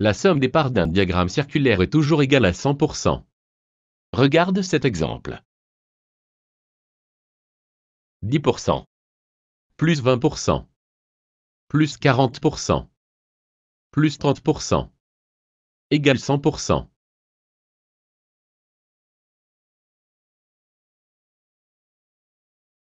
la somme des parts d'un diagramme circulaire est toujours égale à 100%. Regarde cet exemple. 10%. Plus 20%. Plus 40%. Plus 30%. Égale 100%.